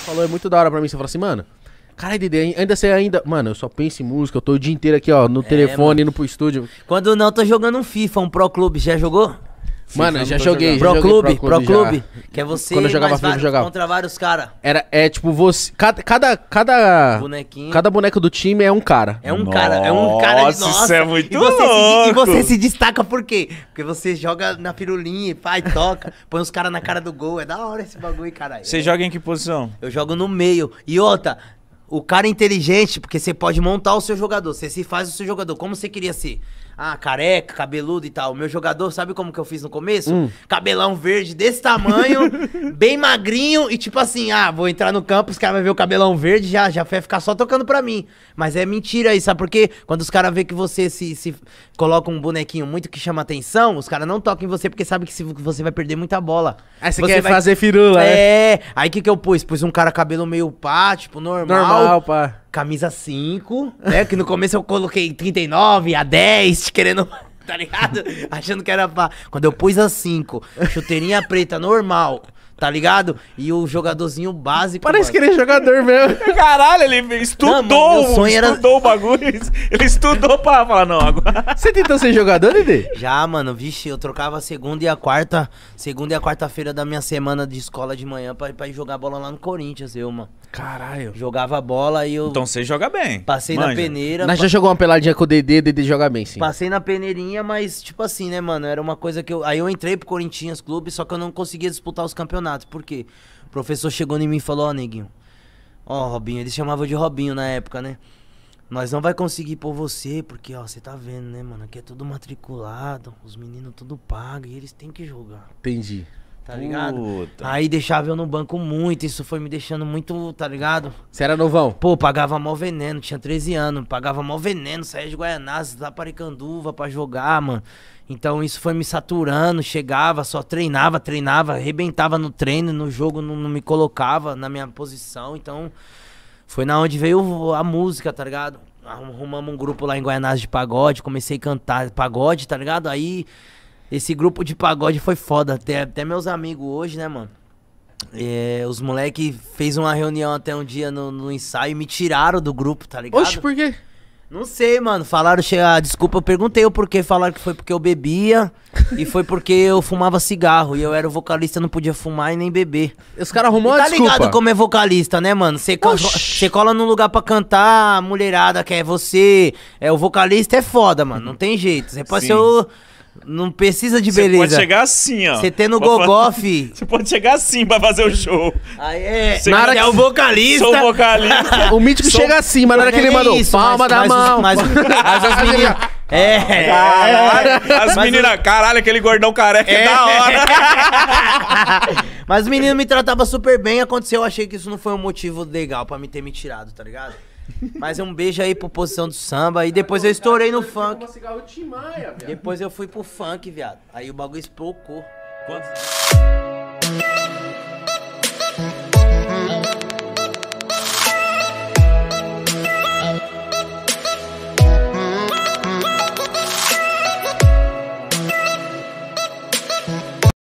falou é muito da hora pra mim. Você falou assim, mano. Cara, Dede, ainda você ainda. Mano, eu só penso em música, eu tô o dia inteiro aqui, ó, no é, telefone, mano. indo pro estúdio. Quando não, tô jogando um FIFA, um Pro Clube. Já jogou? Mano, já joguei. Pro, já clube, joguei pro clube, pro clube. Que é você Quando eu jogava mais vários, jogava. contra vários caras. Era, é tipo, você... Cada, cada, cada... Bonequinho. Cada boneco do time é um cara. É um nossa, cara, é um cara. Nossa, isso é muito e você louco. Se, e você se destaca por quê? Porque você joga na pirulinha, pai, toca, põe os caras na cara do gol. É da hora esse bagulho, caralho. Você é. joga em que posição? Eu jogo no meio. E outra, o cara é inteligente, porque você pode montar o seu jogador, você se faz o seu jogador, como você queria ser. Ah, careca, cabeludo e tal. Meu jogador, sabe como que eu fiz no começo? Hum. Cabelão verde desse tamanho, bem magrinho e tipo assim, ah, vou entrar no campo, os caras vão ver o cabelão verde, já, já vai ficar só tocando pra mim. Mas é mentira isso, sabe por quê? Quando os caras vê que você se, se coloca um bonequinho muito que chama atenção, os caras não tocam em você porque sabe que se, você vai perder muita bola. Aí é, você, você quer vai... fazer firula, é? É, aí o que que eu pus? Pus um cara cabelo meio pá, tipo, normal. normal tal. Ah, pá. Camisa 5, né? Que no começo eu coloquei 39, a 10, querendo tá ligado? Achando que era pá. Quando eu pus a 5, chuteirinha preta normal, tá ligado? E o jogadorzinho básico. Parece mano. que ele é jogador mesmo. Caralho, ele estudou, não, mano, estudou era... o bagulho. Ele estudou pra falar, não, agora. Você tentou ser jogador, Dede? Já, mano, vixe, eu trocava a segunda e a quarta, segunda e a quarta-feira da minha semana de escola de manhã pra, pra ir jogar bola lá no Corinthians, eu, mano. Caralho. Jogava bola e eu. Então você joga bem. Passei manja. na peneira. Nós já jogou uma peladinha com o Dedê, o Dedê joga bem, sim. Passei na peneirinha, mas, tipo assim, né, mano? Era uma coisa que eu. Aí eu entrei pro Corinthians Clube, só que eu não conseguia disputar os campeonatos campeonato. Por quê? O professor chegou em mim e falou: Ó, oh, neguinho, ó, oh, Robinho, ele chamava de Robinho na época, né? Nós não vai conseguir por você, porque, ó, você tá vendo, né, mano? Aqui é tudo matriculado, os meninos tudo pago e eles têm que jogar. Entendi tá ligado? Puta. Aí deixava eu no banco muito, isso foi me deixando muito, tá ligado? Você era novão? Pô, pagava mal veneno, tinha 13 anos, pagava mal veneno, saía de Guaianazes, lá para pra jogar, mano. Então isso foi me saturando, chegava, só treinava, treinava, arrebentava no treino, no jogo não, não me colocava na minha posição, então foi na onde veio a música, tá ligado? Arrumamos um grupo lá em Guaianazes de pagode, comecei a cantar pagode, tá ligado? Aí esse grupo de pagode foi foda. Até, até meus amigos hoje, né, mano? É, os moleques fez uma reunião até um dia no, no, ensaio e me tiraram do grupo, tá ligado? Oxe, por quê? Não sei, mano. Falaram, chega, ah, desculpa, eu perguntei o porquê. Falaram que foi porque eu bebia e foi porque eu fumava cigarro. E eu era vocalista, não podia fumar e nem beber. Os caras arrumaram tá a desculpa. Tá ligado como é vocalista, né, mano? Você cola, cola num lugar pra cantar, a mulherada quer você. É, o vocalista é foda, mano. Não tem jeito. Você pode ser o... Não precisa de beleza. Você pode chegar assim, ó. Você tendo gogó, Você pode chegar assim pra fazer o show. Aí é. Você na hora que é o vocalista. Sou vocalista. o mítico Sou... chega assim, mas na hora que ele mandou é isso, palma mas, da mas, mão. Mas, mas as meninas. É. Caralho, as meninas, caralho, aquele gordão careca é, é. da hora. mas o menino me tratava super bem, aconteceu, eu achei que isso não foi um motivo legal pra me ter me tirado, tá ligado? Mas um beijo aí pro Posição do Samba. E depois eu estourei no funk. Depois eu fui pro funk, viado. Aí o bagulho explocou. Quantos...